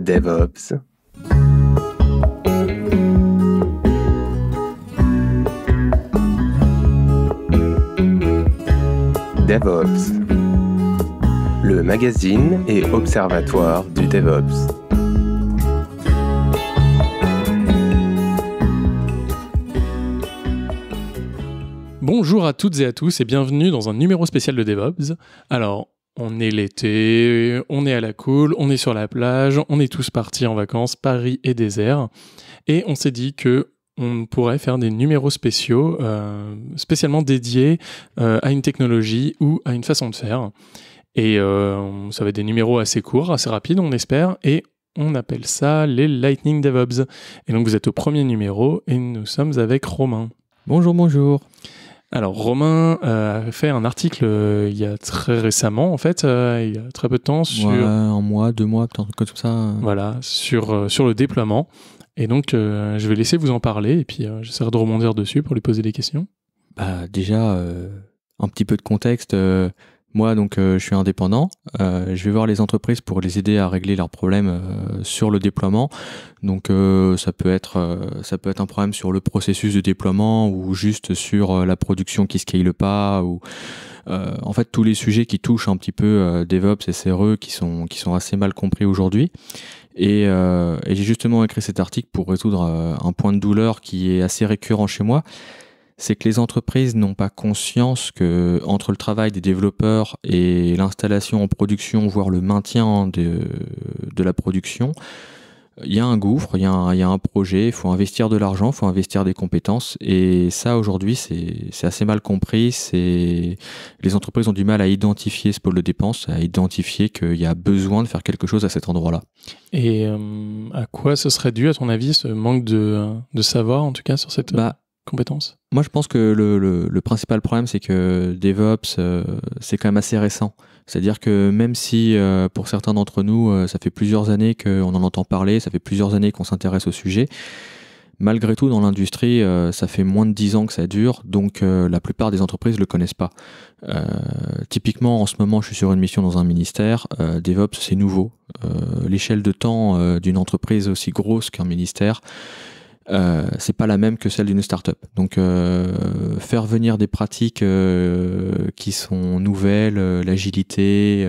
DevOps. DevOps, le magazine et observatoire du DevOps. Bonjour à toutes et à tous et bienvenue dans un numéro spécial de DevOps. Alors, on est l'été, on est à la cool, on est sur la plage, on est tous partis en vacances, Paris est désert. Et on s'est dit que on pourrait faire des numéros spéciaux euh, spécialement dédiés euh, à une technologie ou à une façon de faire. Et euh, ça va être des numéros assez courts, assez rapides, on espère, et on appelle ça les Lightning DevOps. Et donc vous êtes au premier numéro et nous sommes avec Romain. Bonjour, bonjour. Alors Romain euh, a fait un article euh, il y a très récemment en fait, euh, il y a très peu de temps sur mois, deux mois, peut-être comme ça. Voilà, sur sur le déploiement. Et donc je vais laisser vous en parler et puis j'essaierai de rebondir dessus pour lui poser des questions. Bah déjà un petit peu de contexte. Moi, donc, euh, je suis indépendant. Euh, je vais voir les entreprises pour les aider à régler leurs problèmes euh, sur le déploiement. Donc, ça peut être, ça peut être un problème sur le processus de déploiement ou juste sur la production qui scale pas ou en fait tous les sujets qui touchent un petit peu DevOps et SRE qui sont qui sont assez mal compris aujourd'hui. Et, et j'ai justement écrit cet article pour résoudre un point de douleur qui est assez récurrent chez moi c'est que les entreprises n'ont pas conscience que entre le travail des développeurs et l'installation en production, voire le maintien de, de la production, il y a un gouffre, il y a un, projet, il faut investir de l'argent, il faut investir des compétences. Et ça, aujourd'hui, c'est assez mal compris. Les entreprises ont du mal à identifier ce pôle de dépense, à identifier qu'il y a besoin de faire quelque chose à cet endroit-là. Et euh, à quoi ce serait dû, à ton avis, ce manque de, de savoir, en tout cas, sur cette... Bah, moi, je pense que le, principal problème, c'est que DevOps, euh, c'est quand même assez récent. C'est-à-dire que même si euh, pour certains d'entre nous, euh, ça fait plusieurs années qu'on en entend parler, ça fait plusieurs années qu'on s'intéresse au sujet, malgré tout, dans l'industrie, ça fait moins de dix ans que ça dure, donc la plupart des entreprises ne le connaissent pas. typiquement, en ce moment, je suis sur une mission dans un ministère, DevOps, c'est nouveau. L'échelle de temps d'une entreprise aussi grosse qu'un ministère, euh, c'est pas la même que celle d'une startup. Donc euh, faire venir des pratiques euh, qui sont nouvelles, l'agilité,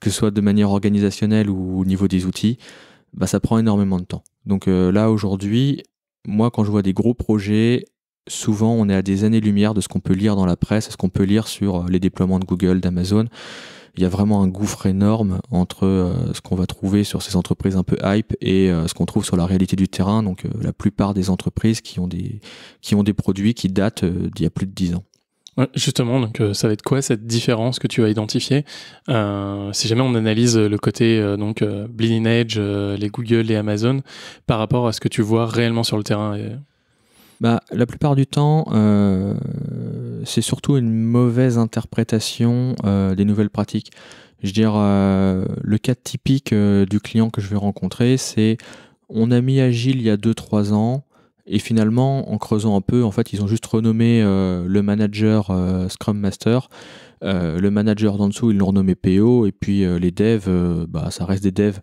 que ce soit de manière organisationnelle ou au niveau des outils, bah, ça prend énormément de temps. Donc là aujourd'hui, moi quand je vois des gros projets, souvent on est à des années-lumière de ce qu'on peut lire dans la presse, ce qu'on peut lire sur les déploiements de Google, d'Amazon il y a vraiment un gouffre énorme entre euh, ce qu'on va trouver sur ces entreprises un peu hype et euh, ce qu'on trouve sur la réalité du terrain. Donc euh, la plupart des entreprises qui ont des, qui ont des produits qui datent d'il y a plus de 10 ans. justement, donc ça va être quoi cette différence que tu as identifiée Si jamais on analyse le côté donc Bleeding Edge, les Google, les Amazon, par rapport à ce que tu vois réellement sur le terrain bah, La plupart du temps, euh, c'est surtout une mauvaise interprétation euh, des nouvelles pratiques. Je veux dire, euh, le cas typique du client que je vais rencontrer, c'est on a mis Agile il y a 2-3 ans, et finalement, en creusant un peu, en fait, ils ont juste renommé le manager Scrum Master. le manager d'en dessous, ils l'ont renommé PO, et puis les devs, bah, ça reste des devs.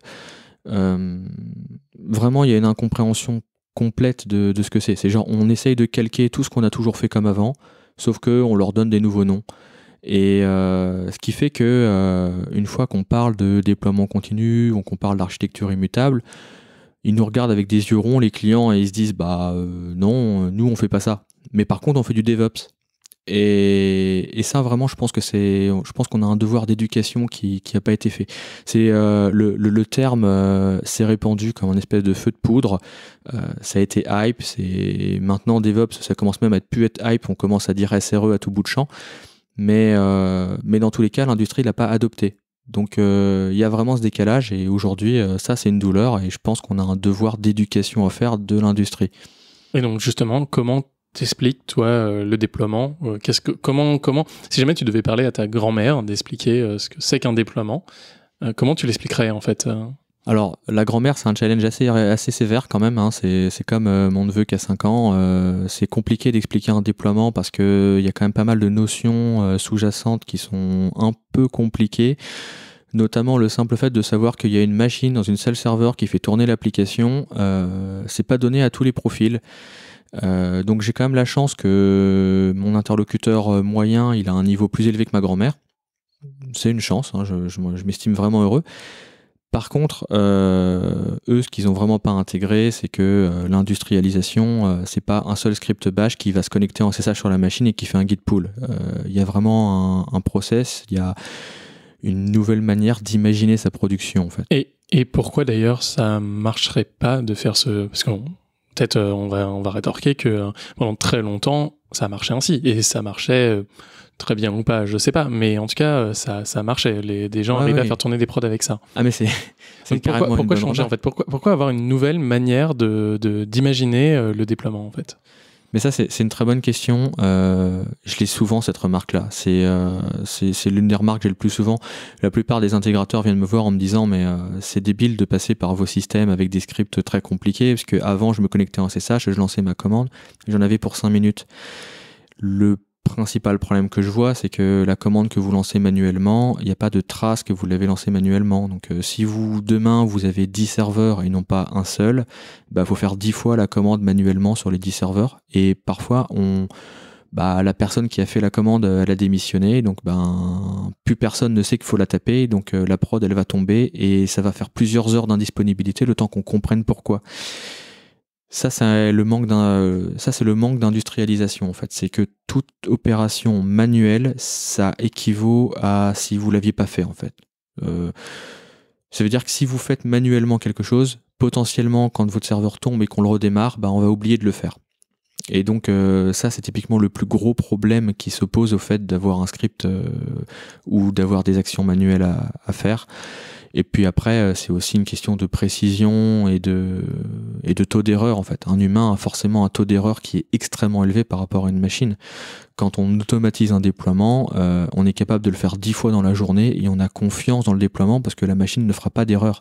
vraiment, il y a une incompréhension complète de, ce que c'est. C'est genre, on essaye de calquer tout ce qu'on a toujours fait comme avant, sauf qu'on leur donne des nouveaux noms. Et euh, ce qui fait que euh, une fois qu'on parle de déploiement continu, ou qu'on parle d'architecture immutable, ils nous regardent avec des yeux ronds les clients et ils se disent bah euh, non, nous on fait pas ça. Mais par contre on fait du DevOps. Et, ça, vraiment, je pense que c'est, je pense qu'on a un devoir d'éducation qui n'a pas été fait. C'est euh, le, le, terme euh, s'est répandu comme un espèce de feu de poudre. Euh, ça a été hype. C'est maintenant DevOps, ça commence même à être pu être hype. On commence à dire SRE à tout bout de champ. Mais mais dans tous les cas, l'industrie l'a pas adopté. Donc il y a vraiment ce décalage. Et aujourd'hui, ça, c'est une douleur. Et je pense qu'on a un devoir d'éducation à faire de l'industrie. Et donc justement, comment t'expliques toi euh, le déploiement euh, qu'est-ce que comment comment si jamais tu devais parler à ta grand-mère d'expliquer euh, ce que c'est qu'un déploiement comment tu l'expliquerais en fait alors, la grand-mère, c'est un challenge assez, assez sévère quand même. Hein. C'est comme mon neveu qui a 5 ans. c'est compliqué d'expliquer un déploiement parce qu'il y a quand même pas mal de notions sous-jacentes qui sont un peu compliquées. Notamment le simple fait de savoir qu'il y a une machine dans une seule serveur qui fait tourner l'application, c'est pas donné à tous les profils. Euh, donc j'ai quand même la chance que mon interlocuteur euh, moyen, il a un niveau plus élevé que ma grand-mère. C'est une chance, hein, je, m'estime vraiment heureux. Par contre, euh, eux, ce qu'ils n'ont vraiment pas intégré, c'est que l'industrialisation, l'industrialisation, c'est pas un seul script bash qui va se connecter en CSH sur la machine et qui fait un guide pool. Il y a vraiment un, process, il y a une nouvelle manière d'imaginer sa production en fait. Et, et pourquoi d'ailleurs ça marcherait pas de faire ce... Parce qu'on peut-être euh, on va on va rétorquer que euh, pendant très longtemps ça marchait ainsi et ça marchait euh, très bien ou pas, je sais pas, mais en tout cas, ça, ça marchait. Les, des gens arrivent arrivaient à faire tourner des prods avec ça. Ah, mais c'est. Pourquoi, pourquoi changer en fait pourquoi, avoir une nouvelle manière d'imaginer de, d'imaginer le déploiement en fait mais ça, c'est une très bonne question. Euh, je l'ai souvent, cette remarque-là. C'est euh, l'une des remarques que j'ai le plus souvent. La plupart des intégrateurs viennent me voir en me disant Mais euh, c'est débile de passer par vos systèmes avec des scripts très compliqués, parce que avant je me connectais en SSH, je lançais ma commande, j'en avais pour cinq minutes. Le principal problème que je vois, c'est que la commande que vous lancez manuellement, il n'y a pas de trace que vous l'avez lancée manuellement. Donc euh, si vous demain vous avez 10 serveurs et non pas un seul, bah faut faire 10 fois la commande manuellement sur les 10 serveurs et parfois on bah, la personne qui a fait la commande, elle a démissionné, donc ben plus personne ne sait qu'il faut la taper, donc euh, la prod elle va tomber et ça va faire plusieurs heures d'indisponibilité le temps qu'on comprenne pourquoi. Euh, ça, c'est le manque d'industrialisation en fait. C'est que toute opération manuelle, ça équivaut à si vous l'aviez pas fait en fait. Euh, ça veut dire que si vous faites manuellement quelque chose, potentiellement quand votre serveur tombe et qu'on le redémarre, bah, on va oublier de le faire. Et donc euh, ça, c'est typiquement le plus gros problème qui se pose au fait d'avoir un script ou d'avoir des actions manuelles à faire. Et puis après, euh, c'est aussi une question de précision et de, et de taux d'erreur, en fait. Un humain a forcément un taux d'erreur qui est extrêmement élevé par rapport à une machine. Quand on automatise un déploiement, euh, on est capable de le faire dix fois dans la journée et on a confiance dans le déploiement parce que la machine ne fera pas d'erreur.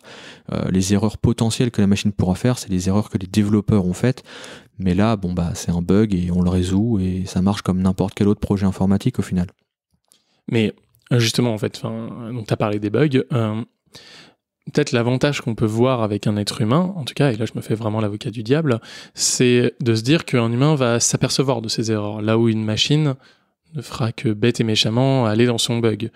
Euh, les erreurs potentielles que la machine pourra faire, c'est les erreurs que les développeurs ont faites. Mais là, bon, bah, c'est un bug et on le résout et ça marche comme n'importe quel autre projet informatique au final. Mais justement, en fait, donc tu as parlé des bugs peut-être l'avantage qu'on peut voir avec un être humain, en tout cas, et là je me fais vraiment l'avocat du diable, c'est de se dire qu'un humain va s'apercevoir de ses erreurs, là où une machine ne fera que bête et méchamment aller dans son bug.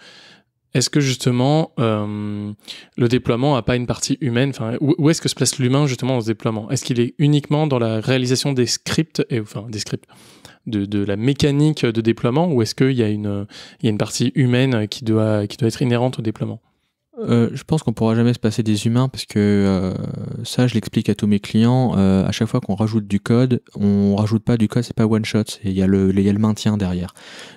Est-ce que justement euh, le déploiement n'a pas une partie humaine enfin, Où, est-ce que se place l'humain justement dans ce déploiement Est-ce qu'il est uniquement dans la réalisation des scripts, et, enfin des scripts, de, la mécanique de déploiement, ou est-ce qu'il y, a une, partie humaine qui doit être inhérente au déploiement euh, je pense qu'on pourra jamais se passer des humains parce que euh, ça, je l'explique à tous mes clients. Euh, à chaque fois qu'on rajoute du code, on rajoute pas du code, c'est pas one shot. Il y, a le maintien derrière.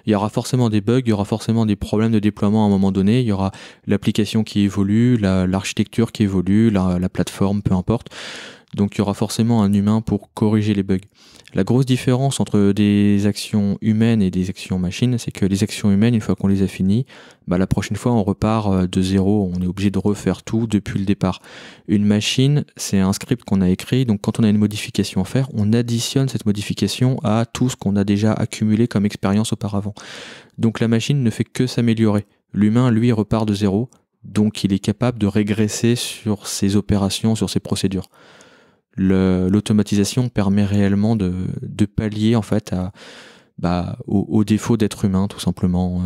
Il y aura forcément des bugs, il y aura forcément des problèmes de déploiement à un moment donné. Il y aura l'application qui évolue, l'architecture qui évolue, la plateforme, peu importe. Donc il y aura forcément un humain pour corriger les bugs. La grosse différence entre des actions humaines et des actions machines, c'est que les actions humaines, une fois qu'on les a finies, bah, la prochaine fois on repart euh, de zéro, on est obligé de refaire tout depuis le départ. Une machine, c'est un script qu'on a écrit, donc quand on a une modification à faire, on additionne cette modification à tout ce qu'on a déjà accumulé comme expérience auparavant. Donc la machine ne fait que s'améliorer. L'humain, lui, repart de zéro, donc il est capable de régresser sur ses opérations, sur ses procédures l'automatisation permet réellement de, de, pallier en fait à, bah, au, défaut d'être humain tout simplement.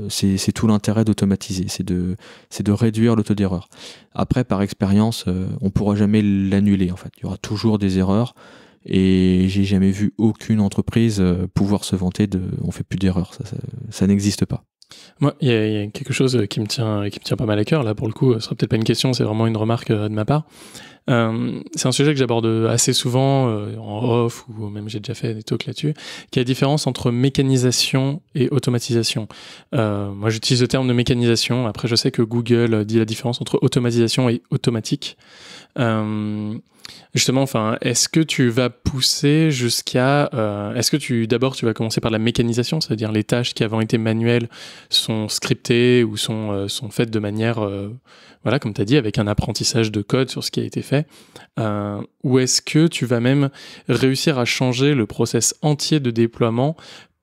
Euh, c'est tout l'intérêt d'automatiser, c'est de, de réduire le taux d'erreur. Après, par expérience, euh, on pourra jamais l'annuler en fait. Il y aura toujours des erreurs et j'ai jamais vu aucune entreprise euh, pouvoir se vanter de on fait plus d'erreurs. ça, ça, n'existe pas. Moi, il y, y, a quelque chose qui me tient, qui me tient pas mal à cœur. Là, pour le coup, ce sera peut-être pas une question, c'est vraiment une remarque euh, de ma part. Euh, c'est un sujet que j'aborde assez souvent euh, en off ou même j'ai déjà fait des talks là-dessus, qui est la différence entre mécanisation et automatisation. Euh, moi, j'utilise le terme de mécanisation. Après, je sais que Google dit la différence entre automatisation et automatique. Justement, enfin, est-ce que tu vas pousser jusqu'à, euh, est-ce que tu, d'abord, tu vas commencer par la mécanisation, c'est-à-dire les tâches qui avant étaient manuelles sont scriptées ou sont euh, sont faites de manière, euh, voilà, comme tu as dit, avec un apprentissage de code sur ce qui a été fait, ou est-ce que tu vas même réussir à changer le process entier de déploiement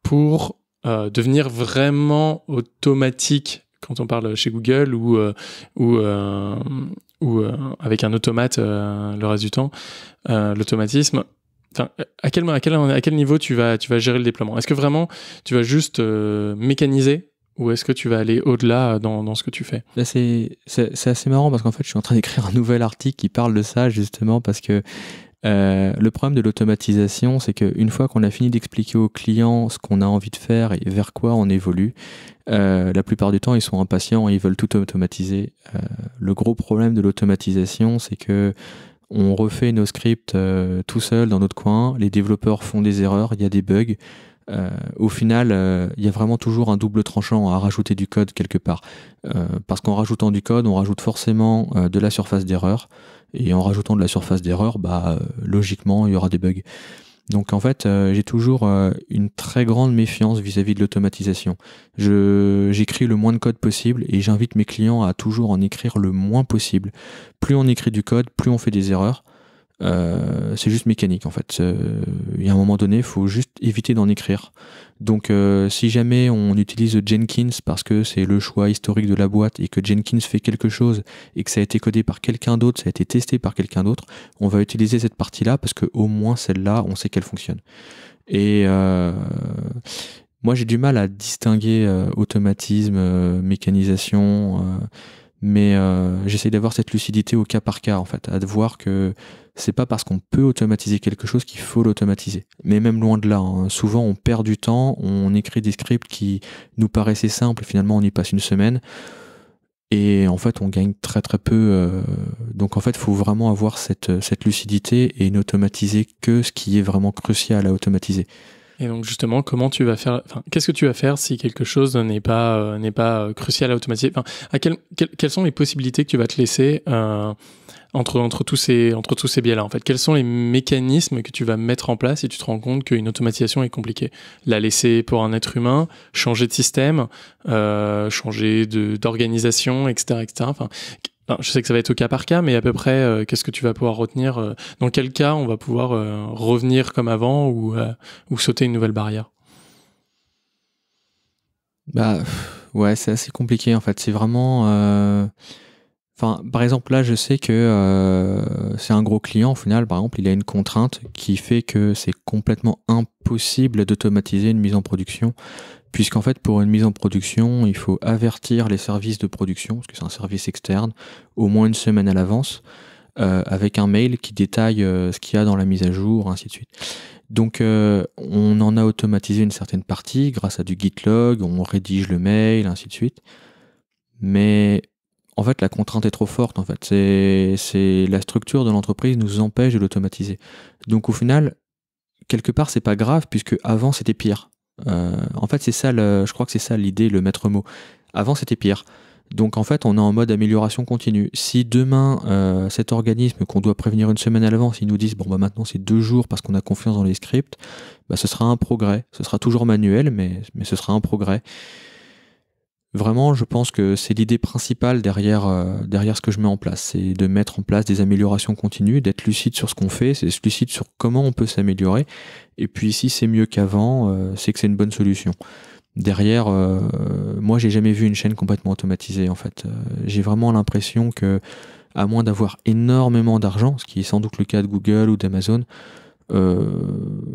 pour devenir vraiment automatique quand on parle chez Google ou, ou, ou euh, avec un automate euh, le reste du temps, euh, l'automatisme, Enfin, à, quel, à, quel, à quel niveau tu vas, tu vas gérer le déploiement Est-ce que vraiment tu vas juste mécaniser ou est-ce que tu vas aller au-delà dans, dans, ce que tu fais bah, c'est, c'est, c'est assez marrant parce qu'en fait, je suis en train d'écrire un nouvel article qui parle de ça justement parce que euh, le problème de l'automatisation, c'est qu'une fois qu'on a fini d'expliquer aux clients ce qu'on a envie de faire et vers quoi on évolue, euh, la plupart du temps, ils sont impatients, et ils veulent tout automatiser. Euh, le gros problème de l'automatisation, c'est que on refait nos scripts tout seul dans notre coin, les développeurs font des erreurs, il y a des bugs. au final, il y a vraiment toujours un double tranchant à rajouter du code quelque part. parce qu'en rajoutant du code, on rajoute forcément de la surface d'erreur et en rajoutant de la surface d'erreur, bah, euh, logiquement, il y aura des bugs. Donc en fait, euh, j'ai toujours euh, une très grande méfiance vis à -vis de l'automatisation. J'écris le moins de code possible et j'invite mes clients à toujours en écrire le moins possible. Plus on écrit du code, plus on fait des erreurs. Euh, c'est juste mécanique en fait. Il y a un moment donné, il faut juste éviter d'en écrire. Donc euh, si jamais on utilise Jenkins parce que c'est le choix historique de la boîte et que Jenkins fait quelque chose et que ça a été codé par quelqu'un d'autre, ça a été testé par quelqu'un d'autre, on va utiliser cette partie-là parce que au moins celle-là, on sait qu'elle fonctionne. Et euh, moi j'ai du mal à distinguer automatisme, mécanisation mais j'essaie euh, j'essaye d'avoir cette lucidité au cas par cas en fait, à voir que c'est pas parce qu'on peut automatiser quelque chose qu'il faut l'automatiser. Mais même loin de là, hein. souvent on perd du temps, on écrit des scripts qui nous paraissaient simples, finalement on y passe une semaine et en fait on gagne très très peu. Euh. Donc en fait, il faut vraiment avoir cette lucidité et n'automatiser que ce qui est vraiment crucial à automatiser. Et donc justement, comment tu vas faire Enfin, qu'est-ce que tu vas faire si quelque chose n'est pas euh, n'est pas euh, crucial à automatiser enfin, à quelles sont les possibilités que tu vas te laisser euh, entre, entre tous ces, entre tous ces biais-là, en fait. Quels sont les mécanismes que tu vas mettre en place si tu te rends compte qu'une automatisation est compliquée La laisser pour un être humain, changer de système, euh, changer d'organisation, etc., Enfin, je sais que ça va être au cas par cas, mais à peu près, euh, qu'est-ce que tu vas pouvoir retenir euh, Dans quel cas on va pouvoir revenir comme avant ou, ou sauter une nouvelle barrière Bah ouais, c'est assez compliqué en fait. C'est vraiment Enfin, par exemple, là, je sais que euh, c'est un gros client. Au final, par exemple, il a une contrainte qui fait que c'est complètement impossible d'automatiser une mise en production, puisqu'en fait, pour une mise en production, il faut avertir les services de production, parce que c'est un service externe, au moins une semaine à l'avance, euh, avec un mail qui détaille euh, ce qu'il y a dans la mise à jour, ainsi de suite. Donc, on en a automatisé une certaine partie grâce à du Gitlog. On rédige le mail, ainsi de suite. Mais en fait, la contrainte est trop forte. En fait, c'est la structure de l'entreprise nous empêche de l'automatiser. Donc, au final, quelque part, c'est pas grave puisque avant c'était pire. Euh, en fait, c'est ça. je crois que c'est ça l'idée, le maître mot. Avant, c'était pire. Donc en fait, on est en mode amélioration continue. Si demain, euh, cet organisme qu'on doit prévenir une semaine à l'avance, ils nous disent, bon, bah maintenant c'est deux jours parce qu'on a confiance dans les scripts, bah, ce sera un progrès. Ce sera toujours manuel, mais, mais ce sera un progrès. Vraiment, je pense que c'est l'idée principale derrière, euh, derrière ce que je mets en place. C'est de mettre en place des améliorations continues, d'être lucide sur ce qu'on fait, c'est lucide sur comment on peut s'améliorer. Et puis si c'est mieux qu'avant, euh, c'est que c'est une bonne solution. Derrière, euh, moi, j'ai jamais vu une chaîne complètement automatisée, en fait. j'ai vraiment l'impression que, à moins d'avoir énormément d'argent, ce qui est sans doute le cas de Google ou d'Amazon, euh,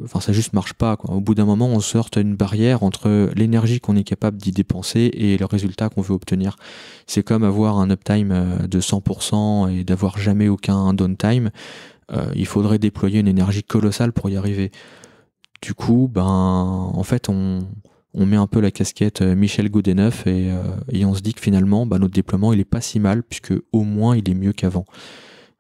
enfin ça juste marche pas. Au bout d'un moment, on sort une barrière entre l'énergie qu'on est capable d'y dépenser et le résultat qu'on veut obtenir. C'est comme avoir un uptime euh, de 100% et d'avoir jamais aucun downtime. Euh, il faudrait déployer une énergie colossale pour y arriver. Du coup, ben, en fait, on, on met un peu la casquette Michel Godeneuf et, et on se dit que finalement, ben, notre déploiement, il est pas si mal puisque au moins il est mieux qu'avant.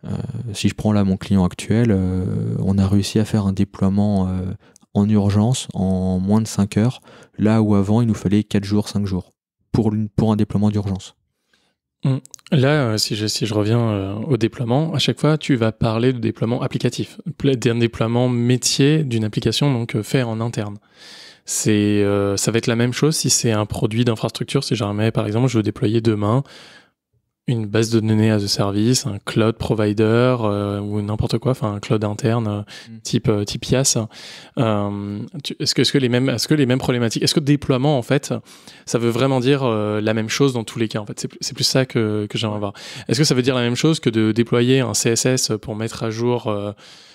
Euh, si je prends là mon client actuel, euh, on a réussi à faire un déploiement euh, en urgence en moins de 5 heures, là où avant il nous fallait 4 jours, 5 jours, pour, pour un déploiement d'urgence. Hum. Là, si je, reviens au déploiement, à chaque fois, tu vas parler de déploiement applicatif, d'un déploiement métier d'une application, donc fait en interne. C'est, ça va être la même chose si c'est un produit d'infrastructure. Si jamais, par exemple, je veux déployer demain une base de données as a service, un cloud provider euh, ou n'importe quoi, enfin un cloud interne euh, mm. type euh, est-ce que, les mêmes problématiques, est-ce que déploiement en fait, ça veut vraiment dire euh, la même chose dans tous les cas en fait. C'est plus ça que j'aimerais voir. Est-ce que ça veut dire la même chose que de déployer un CSS pour mettre à jour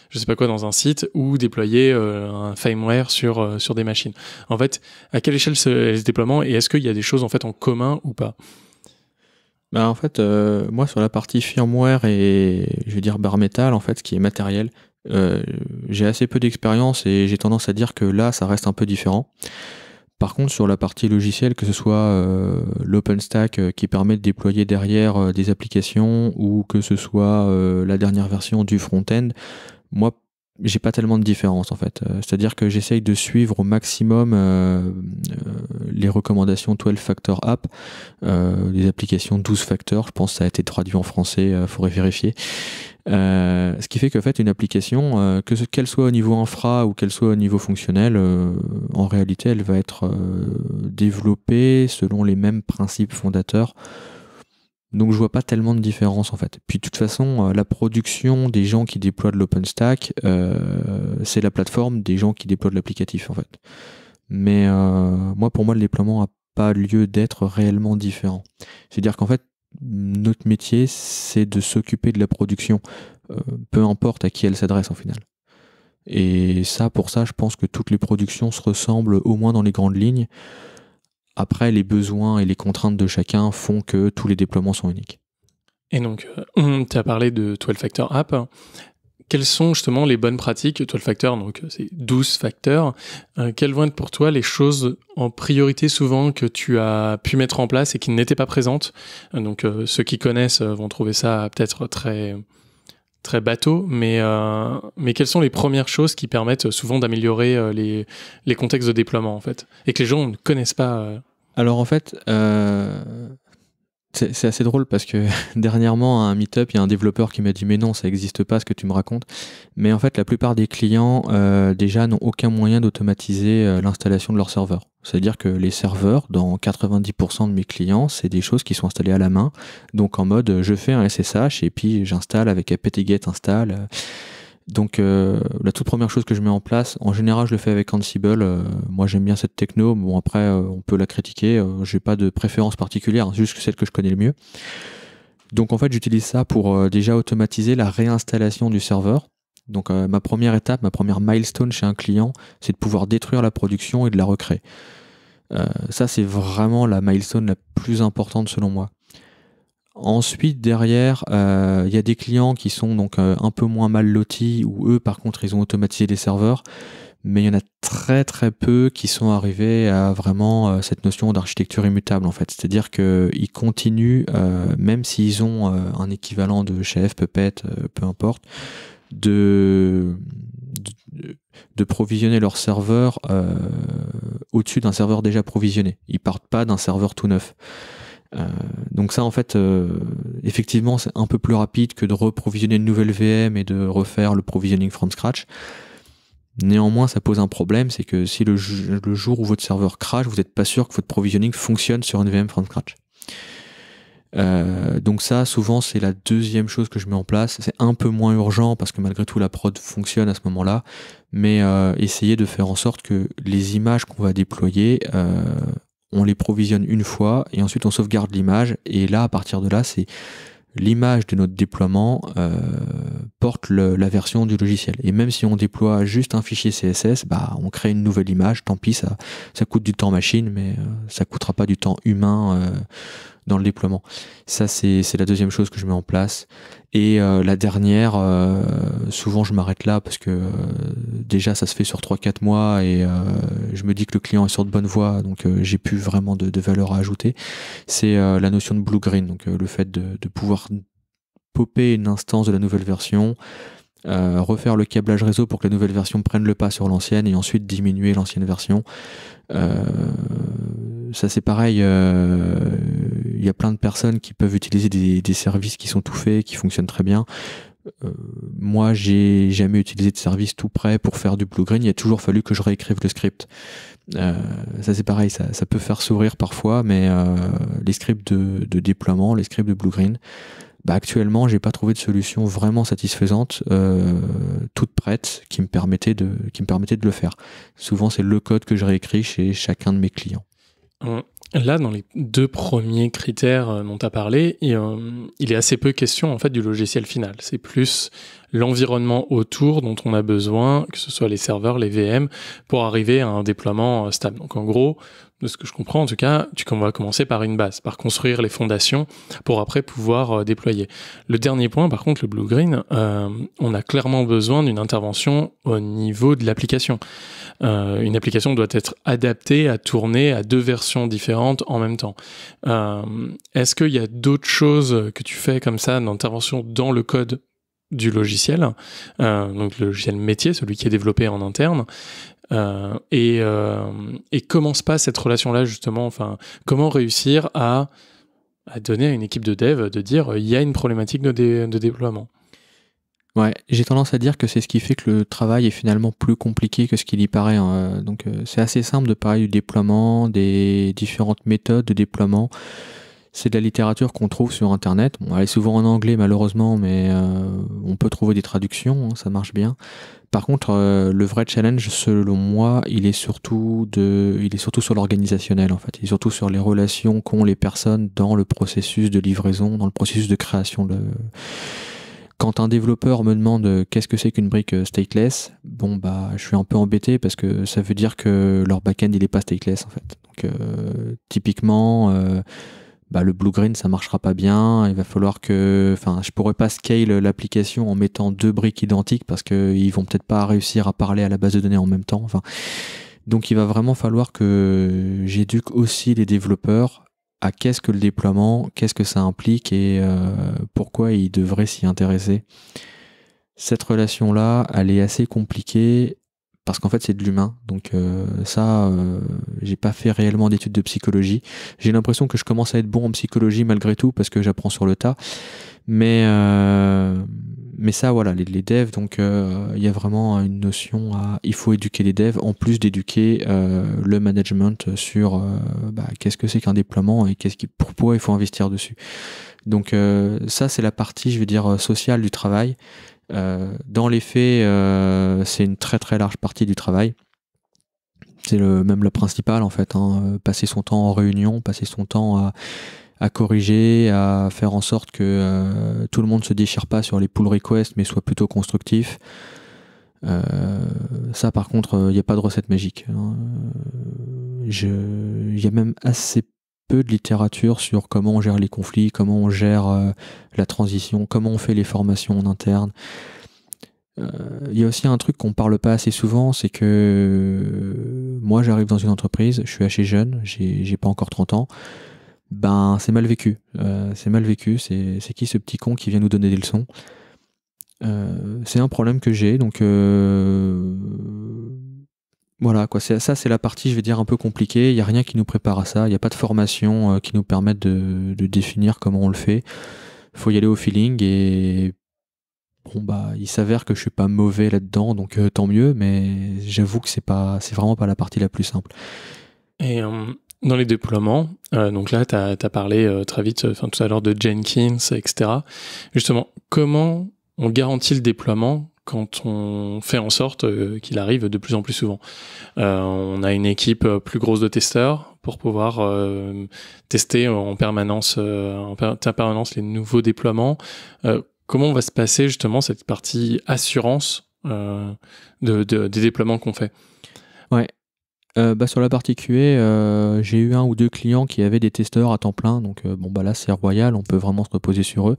je sais pas quoi dans un site ou déployer un firmware sur sur des machines. En fait, à quelle échelle ce, le déploiement et est-ce qu'il y a des choses en fait en commun ou pas bah en fait, euh, moi sur la partie firmware et je veux dire bar metal, en fait, ce qui est matériel, euh, j'ai assez peu d'expérience et j'ai tendance à dire que là, ça reste un peu différent. Par contre, sur la partie logicielle, que ce soit euh, l'OpenStack euh, qui permet de déployer derrière des applications ou que ce soit la dernière version du front-end, moi, j'ai pas tellement de différence en fait. Euh, c'est-à-dire que j'essaye de suivre au maximum euh, euh, les recommandations 12 Factor App, les applications 12 Factor, je pense que ça a été traduit en français, il faudrait vérifier. ce qui fait qu'en fait une application, que qu'elle soit au niveau infra ou qu'elle soit au niveau fonctionnel, en réalité elle va être développée selon les mêmes principes fondateurs donc je vois pas tellement de différence en fait. Puis de toute façon, euh, la production des gens qui déploient de l'OpenStack, euh, c'est la plateforme des gens qui déploient de l'applicatif en fait. Mais euh, moi, pour moi, le déploiement a pas lieu d'être réellement différent. C'est-à-dire qu'en fait, notre métier, c'est de s'occuper de la production, peu importe à qui elle s'adresse en final. Et ça, pour ça, je pense que toutes les productions se ressemblent au moins dans les grandes lignes. Après, les besoins et les contraintes de chacun font que tous les déploiements sont uniques. Et donc, euh, tu as parlé de 12 Factor App. Quelles sont justement les bonnes pratiques 12 Factor, donc euh, c'est 12 facteurs. Euh, quelles vont être pour toi les choses en priorité souvent que tu as pu mettre en place et qui n'étaient pas présentes Donc, ceux qui connaissent vont trouver ça peut-être très très bateau, mais, euh, mais quelles sont les premières choses qui permettent euh, souvent d'améliorer euh, les, contextes de déploiement, en fait, et que les gens ne connaissent pas Alors, en fait, c'est assez drôle parce que dernièrement, à un meet-up, il y a un développeur qui m'a dit Mais non, ça n'existe pas ce que tu me racontes. Mais en fait, la plupart des clients, déjà, n'ont aucun moyen d'automatiser l'installation de leur serveur. C'est-à-dire que les serveurs, dans 90% de mes clients, c'est des choses qui sont installées à la main. Donc en mode, je fais un SSH et puis j'installe avec apt-get install. Donc euh, la toute première chose que je mets en place, en général je le fais avec Ansible. Euh, moi j'aime bien cette techno. Bon après euh, on peut la critiquer. J'ai pas de préférence particulière, juste celle que je connais le mieux. Donc en fait j'utilise ça pour déjà automatiser la réinstallation du serveur. Donc ma première étape, ma première milestone chez un client, c'est de pouvoir détruire la production et de la recréer. Euh, ça, c'est vraiment la milestone la plus importante selon moi. Ensuite, derrière, euh, il y a des clients qui sont donc euh, un peu moins mal lotis, ou eux, par contre, ils ont automatisé des serveurs, mais il y en a très très peu qui sont arrivés à vraiment cette notion d'architecture immutable, en fait. C'est-à-dire qu'ils continuent, même s'ils ont un équivalent de chef, puppet, peu importe, de de provisionner leur serveur euh, au-dessus d'un serveur déjà provisionné. Ils partent pas d'un serveur tout neuf. Euh, donc ça, en fait, euh, effectivement, c'est un peu plus rapide que de reprovisionner une nouvelle VM et de refaire le provisioning from scratch. Néanmoins, ça pose un problème, c'est que si le, jour où votre serveur crash, vous n'êtes pas sûr que votre provisioning fonctionne sur une VM from scratch. Euh, donc ça, souvent, c'est la deuxième chose que je mets en place. C'est un peu moins urgent parce que malgré tout, la prod fonctionne à ce moment-là. Mais euh, essayer de faire en sorte que les images qu'on va déployer, euh, on les provisionne une fois et ensuite on sauvegarde l'image. Et là, à partir de là, c'est l'image de notre déploiement porte la version du logiciel. Et même si on déploie juste un fichier CSS, bah, on crée une nouvelle image. Tant pis, ça, ça coûte du temps machine, mais ça coûtera pas du temps humain dans le déploiement. Ça, c'est la deuxième chose que je mets en place. Et euh, la dernière, euh, souvent je m'arrête là parce que euh, déjà ça se fait sur 3-4 mois et je me dis que le client est sur de bonne voie, donc j'ai plus vraiment de, valeur à ajouter. C'est la notion de blue-green, donc le fait de, pouvoir popper une instance de la nouvelle version, refaire le câblage réseau pour que la nouvelle version prenne le pas sur l'ancienne et ensuite diminuer l'ancienne version ça c'est pareil, il euh, y a plein de personnes qui peuvent utiliser des, services qui sont tout faits, qui fonctionnent très bien. Euh, moi, j'ai jamais utilisé de service tout prêt pour faire du blue green. Il a toujours fallu que je réécrive le script. Euh, ça, c'est pareil. Ça, peut faire sourire parfois, mais euh, les scripts de, déploiement, les scripts de blue green, bah, actuellement, j'ai pas trouvé de solution vraiment satisfaisante, toute prête, qui me permettait de, qui me permettait de le faire. Souvent, c'est le code que je réécris chez chacun de mes clients. Euh, là, dans les deux premiers critères euh, dont tu as parlé, il, euh, il est assez peu question en fait du logiciel final. C'est plus l'environnement autour dont on a besoin, que ce soit les serveurs, les VM, pour arriver à un déploiement euh, stable. Donc en gros, de ce que je comprends en tout cas, tu vas commencer par une base, par construire les fondations pour après pouvoir euh, déployer. Le dernier point, par contre, le Blue Green, euh, on a clairement besoin d'une intervention au niveau de l'application. une application doit être adaptée à tourner à deux versions différentes en même temps. Est-ce qu'il y a d'autres choses que tu fais comme ça d'intervention dans le code du logiciel, euh, donc le logiciel métier, celui qui est développé en interne. Euh, et, euh, et, comment se passe cette relation-là justement Enfin, comment réussir à, donner à une équipe de dev de dire il y a une problématique de, déploiement Ouais, j'ai tendance à dire que c'est ce qui fait que le travail est finalement plus compliqué que ce qu'il y paraît. Hein. Donc c'est assez simple de parler du déploiement, des différentes méthodes de déploiement c'est de la littérature qu'on trouve sur Internet. on elle est souvent en anglais malheureusement, mais peut trouver des traductions, hein, ça marche bien. Par contre, euh, le vrai challenge, selon moi, il est surtout de, il est surtout sur l'organisationnel en fait. Il est surtout sur les relations qu'ont les personnes dans le processus de livraison, dans le processus de création de. Quand un développeur me demande euh, qu'est-ce que c'est qu'une brique euh, stateless, bon bah je suis un peu embêté parce que ça veut dire que leur backend il n'est pas stateless en fait. Donc typiquement bah, le blue green ça marchera pas bien il va falloir que enfin je pourrais pas scale l'application en mettant deux briques identiques parce que ils vont peut-être pas réussir à parler à la base de données en même temps enfin donc il va vraiment falloir que j'éduque aussi les développeurs à qu'est-ce que le déploiement, qu'est-ce que ça implique et euh, pourquoi ils devraient s'y intéresser. Cette relation-là, elle est assez compliquée parce qu'en fait c'est de l'humain. Donc euh, ça, euh, j'ai pas fait réellement d'études de psychologie. J'ai l'impression que je commence à être bon en psychologie malgré tout parce que j'apprends sur le tas. Mais euh, mais ça voilà les, devs donc il y a vraiment une notion à il faut éduquer les devs en plus d'éduquer le management sur bah, qu'est-ce que c'est qu'un déploiement et qu'est-ce qui pourquoi il faut investir dessus. Donc ça c'est la partie je vais dire sociale du travail euh, dans les faits, euh, c'est une très très large partie du travail. C'est le, même le principal en fait. Hein. Euh, passer son temps en réunion, passer son temps à, corriger, à faire en sorte que tout le monde se déchire pas sur les pull requests, mais soit plutôt constructif. Euh, ça, par contre, il n'y a pas de recette magique. Il hein. y a même assez peu de littérature sur comment on gère les conflits, comment on gère euh, la transition, comment on fait les formations en interne. Euh, il y a aussi un truc qu'on parle pas assez souvent, c'est que euh, moi j'arrive dans une entreprise, je suis assez jeune, j'ai pas encore 30 ans, ben c'est mal vécu. c'est mal vécu, c'est qui ce petit con qui vient nous donner des leçons c'est un problème que j'ai, donc voilà, quoi, ça c'est la partie, je vais dire, un peu compliquée. Il n'y a rien qui nous prépare à ça. Il n'y a pas de formation euh, qui nous permette de, définir comment on le fait. Il faut y aller au feeling et bon bah il s'avère que je suis pas mauvais là-dedans, donc euh, tant mieux. Mais j'avoue que c'est pas, c'est vraiment pas la partie la plus simple. Et euh, dans les déploiements, donc là tu as, parlé très vite, enfin tout à l'heure de Jenkins, etc. Justement, comment on garantit le déploiement quand on fait en sorte euh, qu'il arrive de plus en plus souvent. Euh, on a une équipe euh, plus grosse de testeurs pour pouvoir tester en permanence, les nouveaux déploiements. comment va se passer justement cette partie assurance des déploiements qu'on fait Ouais. Bah, sur la partie QA, j'ai eu un ou deux clients qui avaient des testeurs à temps plein. Donc, bon, bah là, c'est royal, on peut vraiment se reposer sur eux.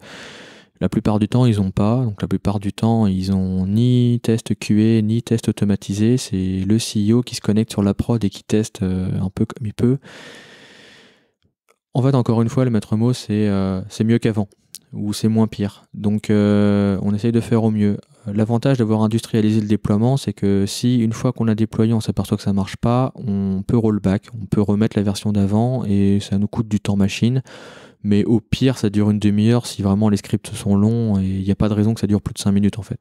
La plupart du temps, ils n'ont pas. Donc la plupart du temps, ils n'ont ni test QA, ni test automatisé. C'est le CEO qui se connecte sur la prod et qui teste euh, un peu comme il peut. En fait, encore une fois, le maître mot, c'est euh, c'est mieux qu'avant ou c'est moins pire. Donc euh, on essaye de faire au mieux. L'avantage d'avoir industrialisé le déploiement, c'est que si une fois qu'on a déployé, on s'aperçoit que ça ne marche pas, on peut rollback, on peut remettre la version d'avant et ça nous coûte du temps machine. Mais au pire, ça dure une demi-heure si vraiment les scripts sont longs et il n'y a pas de raison que ça dure plus de 5 minutes en fait.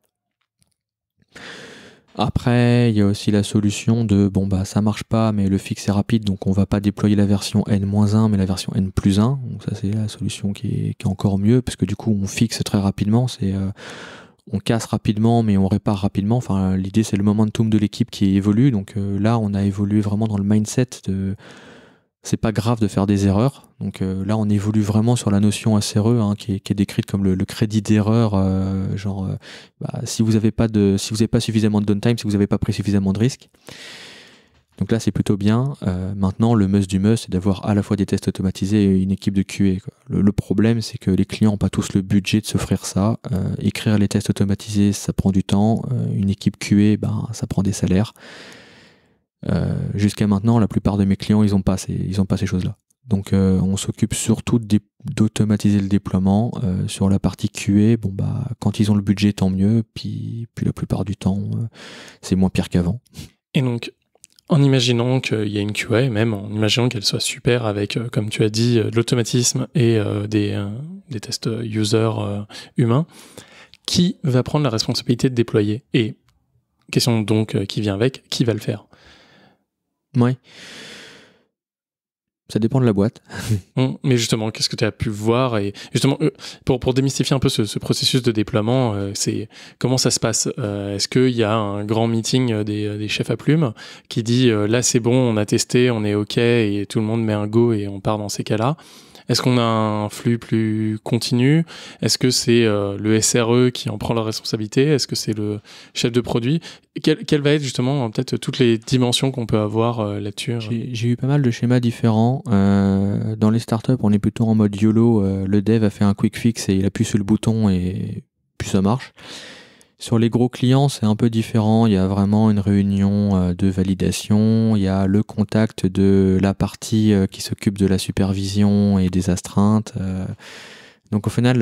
Après, il y a aussi la solution de bon bah ça marche pas mais le fixe est rapide donc on va pas déployer la version n-1 mais la version n 1. Donc ça c'est la solution qui est, encore mieux parce que du coup on fixe très rapidement, c'est euh, on casse rapidement mais on répare rapidement. Enfin l'idée c'est le momentum de l'équipe qui évolue donc euh, là on a évolué vraiment dans le mindset de c'est pas grave de faire des erreurs. Donc euh, là, on évolue vraiment sur la notion SRE hein, qui, est, décrite comme le, crédit d'erreur. Euh, genre, euh, bah, si vous n'avez pas si pas suffisamment de downtime, si vous n'avez pas pris suffisamment de risques. Donc là, c'est plutôt bien. maintenant, le must du must, c'est d'avoir à la fois des tests automatisés et une équipe de QA. Le, problème, c'est que les clients n'ont pas tous le budget de s'offrir ça. écrire les tests automatisés, ça prend du temps. une équipe QA, ben, ça prend des salaires. Euh, jusqu'à maintenant, la plupart de mes clients, ils n'ont pas ces, choses-là. Donc euh, on s'occupe surtout d'automatiser le déploiement. Euh, sur la partie QA, bon bah quand ils ont le budget, tant mieux. Puis, la plupart du temps, c'est moins pire qu'avant. Et donc, en imaginant qu'il y a une QA, même en imaginant qu'elle soit super avec, comme tu as dit, de l'automatisme et des, des, tests user humains, qui va prendre la responsabilité de déployer Et question donc qui vient avec, qui va le faire Ouais. Ça dépend de la boîte. Hum, mais justement, qu'est-ce que tu as pu voir et justement euh, pour, pour démystifier un peu ce, processus de déploiement, euh, c'est comment ça se passe euh, Est-ce qu'il y a un grand meeting des, des chefs à plumes qui dit là c'est bon, on a testé, on est ok et tout le monde met un go et on part dans ces cas-là est-ce qu'on a un flux plus continu Est-ce que c'est euh, le SRE qui en prend la responsabilité Est-ce que c'est le chef de produit quelle, quelle, va être justement euh, peut-être toutes les dimensions qu'on peut avoir euh, là-dessus J'ai eu pas mal de schémas différents. dans les startups, on est plutôt en mode YOLO. le dev a fait un quick fix et il appuie sur le bouton et puis ça marche. Sur les gros clients, c'est un peu différent. Il y a vraiment une réunion euh, de validation, il y a le contact de la partie euh, qui s'occupe de la supervision et des astreintes. Euh. Donc au final,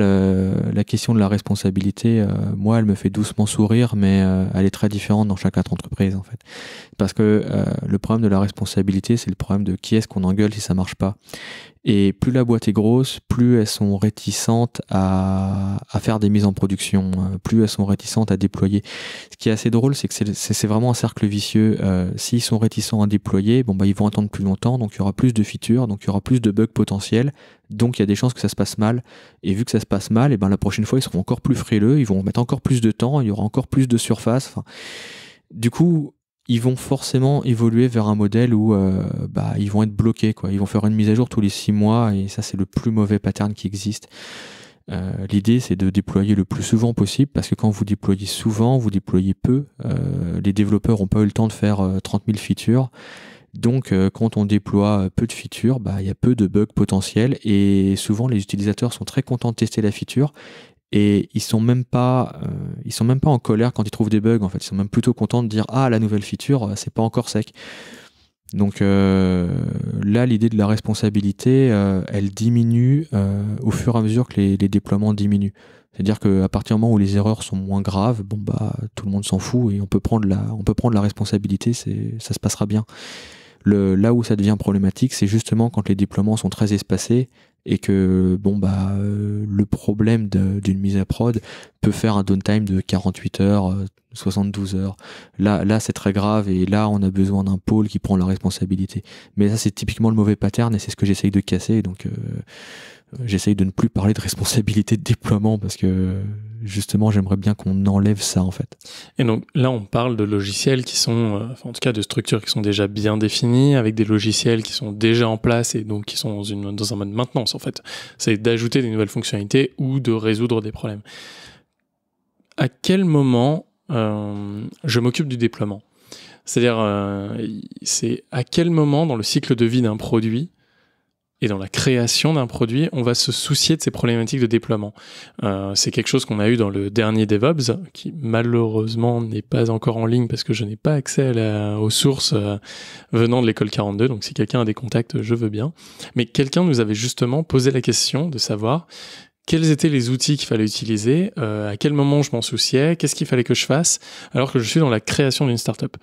la question de la responsabilité, moi, elle me fait doucement sourire, mais elle est très différente dans chaque autre entreprise en fait. Parce que le problème de la responsabilité, c'est le problème de qui est-ce qu'on engueule si ça marche pas. Et plus la boîte est grosse, plus elles sont réticentes à, faire des mises en production, euh, plus elles sont réticentes à déployer. Ce qui est assez drôle, c'est que c'est vraiment un cercle vicieux. Euh, s'ils sont réticents à déployer, bon bah ils vont attendre plus longtemps, donc il y aura plus de features, donc il y aura plus de bugs potentiels, donc il y a des chances que ça se passe mal. Et vu que ça se passe mal, et eh ben la prochaine fois ils seront encore plus frileux, ils vont mettre encore plus de temps, il y aura encore plus de surface. du coup, ils vont forcément évoluer vers un modèle où euh, bah, ils vont être bloqués. Quoi. Ils vont faire une mise à jour tous les six mois et ça, c'est le plus mauvais pattern qui existe. Euh, l'idée, c'est de déployer le plus souvent possible parce que quand vous déployez souvent, vous déployez peu. Euh, les développeurs n'ont pas eu le temps de faire 30 000 features. Donc, quand on déploie peu de features, bah, il y a peu de bugs potentiels et souvent les utilisateurs sont très contents de tester la feature, et ils sont même pas euh, ils sont même pas en colère quand ils trouvent des bugs en fait ils sont même plutôt contents de dire ah la nouvelle feature euh, c'est pas encore sec donc euh, là l'idée de la responsabilité elle diminue au fur et à mesure que les, déploiements diminuent c'est-à-dire qu'à partir du moment où les erreurs sont moins graves, bon bah tout le monde s'en fout et on peut prendre la, on peut prendre la responsabilité, ça se passera bien. là où ça devient problématique, c'est justement quand les déploiements sont très espacés, et que bon bah euh, le problème d'une mise à prod peut faire un downtime de 48 heures, 72 euh, heures. Là, là c'est très grave et là on a besoin d'un pôle qui prend la responsabilité. Mais ça c'est typiquement le mauvais pattern et c'est ce que j'essaye de casser. Donc euh, J'essaye de ne plus parler de responsabilité de déploiement parce que justement, j'aimerais bien qu'on enlève ça en fait. Et donc là, on parle de logiciels qui sont, euh, en tout cas de structures qui sont déjà bien définies, avec des logiciels qui sont déjà en place et donc qui sont dans, une, dans un mode maintenance en fait. C'est d'ajouter des nouvelles fonctionnalités ou de résoudre des problèmes. À quel moment euh, je m'occupe du déploiement c'est-à-dire, euh, c'est à quel moment dans le cycle de vie d'un produit et dans la création d'un produit, on va se soucier de ces problématiques de déploiement. Euh, c'est quelque chose qu'on a eu dans le dernier DevOps, qui malheureusement n'est pas encore en ligne parce que je n'ai pas accès aux sources euh, venant de l'école 42. Donc si quelqu'un a des contacts, je veux bien. Mais quelqu'un nous avait justement posé la question de savoir quels étaient les outils qu'il fallait utiliser, euh, à quel moment je m'en souciais, qu'est-ce qu'il fallait que je fasse, alors que je suis dans la création d'une startup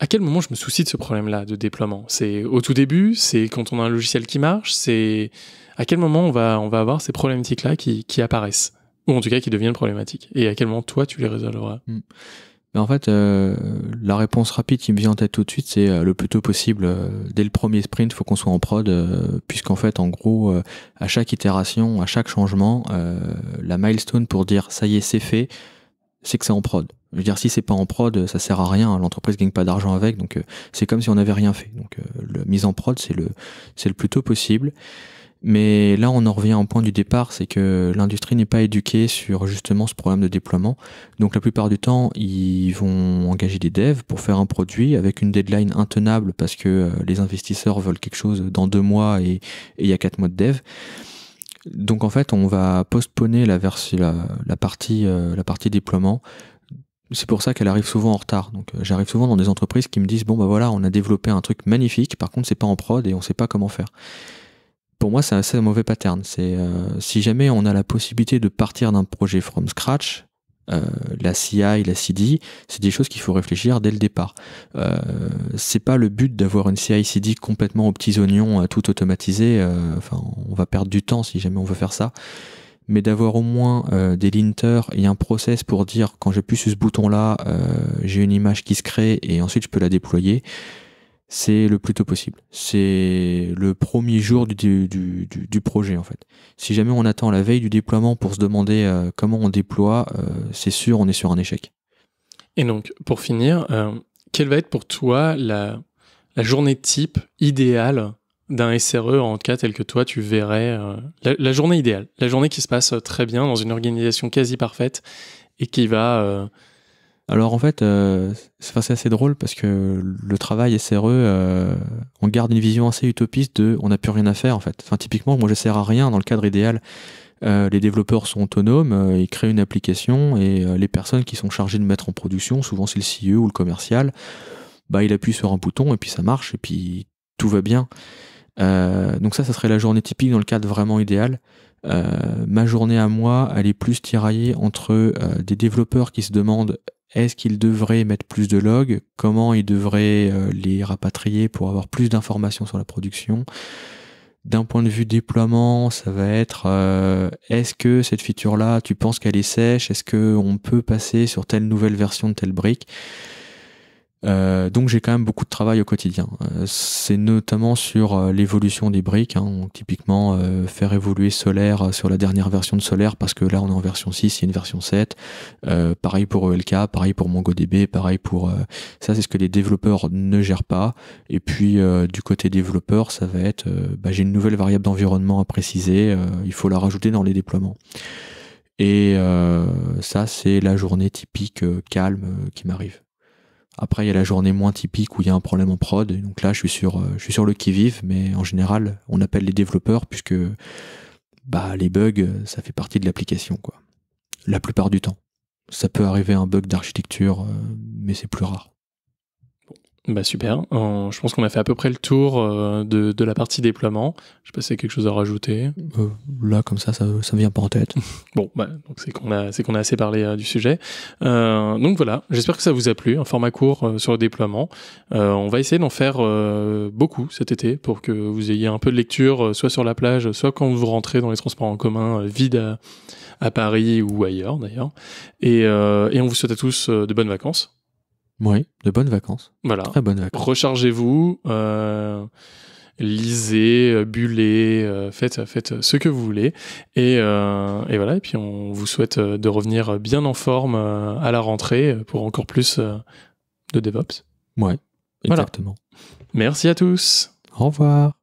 à quel moment je me soucie de ce problème-là de déploiement C'est au tout début C'est quand on a un logiciel qui marche C'est à quel moment on va, on va avoir ces problématiques-là qui, qui, apparaissent Ou en tout cas qui deviennent problématiques Et à quel moment toi tu les résolveras hmm. En fait, euh, la réponse rapide qui me vient en tête tout de suite, c'est euh, le plus tôt possible. Euh, dès le premier sprint, faut qu'on soit en prod, puisqu'en fait, en gros, à chaque itération, à chaque changement, la milestone pour dire ça y est, c'est fait, c'est que c'est en prod. Je veux dire, si c'est pas en prod, ça sert à rien. L'entreprise gagne pas d'argent avec, donc euh, c'est comme si on n'avait rien fait. Donc, euh, la mise en prod, c'est le, c'est le plus tôt possible. Mais là, on en revient au point du départ, c'est que l'industrie n'est pas éduquée sur justement ce problème de déploiement. Donc, la plupart du temps, ils vont engager des devs pour faire un produit avec une deadline intenable parce que euh, les investisseurs veulent quelque chose dans deux mois et il y a quatre mois de dev. Donc en fait, on va postponer la, la, partie, euh, la partie déploiement. C'est pour ça qu'elle arrive souvent en retard. Donc euh, j'arrive souvent dans des entreprises qui me disent bon bah voilà, on a développé un truc magnifique, par contre c'est pas en prod et on sait pas comment faire. Pour moi, c'est un assez mauvais pattern. C'est euh, si jamais on a la possibilité de partir d'un projet from scratch, euh, la CI, la CD, c'est des choses qu'il faut réfléchir dès le départ. Euh, c'est pas le but d'avoir une CI/CD complètement aux petits oignons, euh, tout automatisé. enfin, on va perdre du temps si jamais on veut faire ça. Mais d'avoir au moins des linters et un process pour dire quand j'appuie sur ce bouton-là, j'ai une image qui se crée et ensuite je peux la déployer c'est le plus tôt possible. C'est le premier jour du, du, projet en fait. Si jamais on attend la veille du déploiement pour se demander euh, comment on déploie, euh, c'est sûr, on est sur un échec. Et donc, pour finir, euh, quelle va être pour toi la, journée type idéale d'un SRE, en tout cas tel que toi tu verrais, la, journée idéale, la journée qui se passe très bien dans une organisation quasi parfaite et qui va alors en fait, euh, c'est assez drôle parce que le travail SRE, euh, on garde une vision assez utopiste de on n'a plus rien à faire en fait. Enfin typiquement, moi je sers à rien dans le cadre idéal. Euh, les développeurs sont autonomes, ils créent une application et les personnes qui sont chargées de mettre en production, souvent c'est le CEO ou le commercial, bah il appuie sur un bouton et puis ça marche et puis tout va bien. donc ça, ça serait la journée typique dans le cadre vraiment idéal. Euh, ma journée à moi, elle est plus tiraillée entre euh, des développeurs qui se demandent est-ce qu'ils devraient mettre plus de logs Comment ils devraient euh, les rapatrier pour avoir plus d'informations sur la production D'un point de vue déploiement, ça va être est-ce que cette feature-là, tu penses qu'elle est sèche Est-ce qu'on peut passer sur telle nouvelle version de telle brique euh, donc j'ai quand même beaucoup de travail au quotidien. Euh, c'est notamment sur euh, l'évolution des briques, hein, typiquement faire évoluer Solaire sur la dernière version de Solaire parce que là on est en version 6, il y a une version 7. pareil pour ELK, pareil pour MongoDB, pareil pour ça c'est ce que les développeurs ne gèrent pas. Et puis du côté développeur ça va être bah, j'ai une nouvelle variable d'environnement à préciser, il faut la rajouter dans les déploiements. Et ça c'est la journée typique calme qui m'arrive. Après, il y a la journée moins typique où il y a un problème en prod. donc là, je suis sur, euh, je suis sur le qui-vive, mais en général, on appelle les développeurs puisque bah, les bugs, ça fait partie de l'application, quoi. La plupart du temps. Ça peut arriver un bug d'architecture, euh, mais c'est plus rare. Bah super. je pense qu'on a fait à peu près le tour euh, de, la partie déploiement. Je sais pas si quelque chose à rajouter. Euh, là, comme ça, ça, ça vient pas en tête. bon, bah, donc c'est qu'on a, c'est qu'on a assez parlé euh, du sujet. Euh, donc voilà. J'espère que ça vous a plu. Un format court sur le déploiement. on va essayer d'en faire beaucoup cet été pour que vous ayez un peu de lecture, soit sur la plage, soit quand vous rentrez dans les transports en commun vides à, Paris ou ailleurs d'ailleurs. Et, et on vous souhaite à tous de bonnes vacances. Oui, de bonnes vacances. Voilà. Très Rechargez-vous, euh, lisez, euh, bullez, euh, faites, faites ce que vous voulez. Et, voilà, et puis on vous souhaite de revenir bien en forme à la rentrée pour encore plus de DevOps. Oui, exactement. Merci à tous. Au revoir.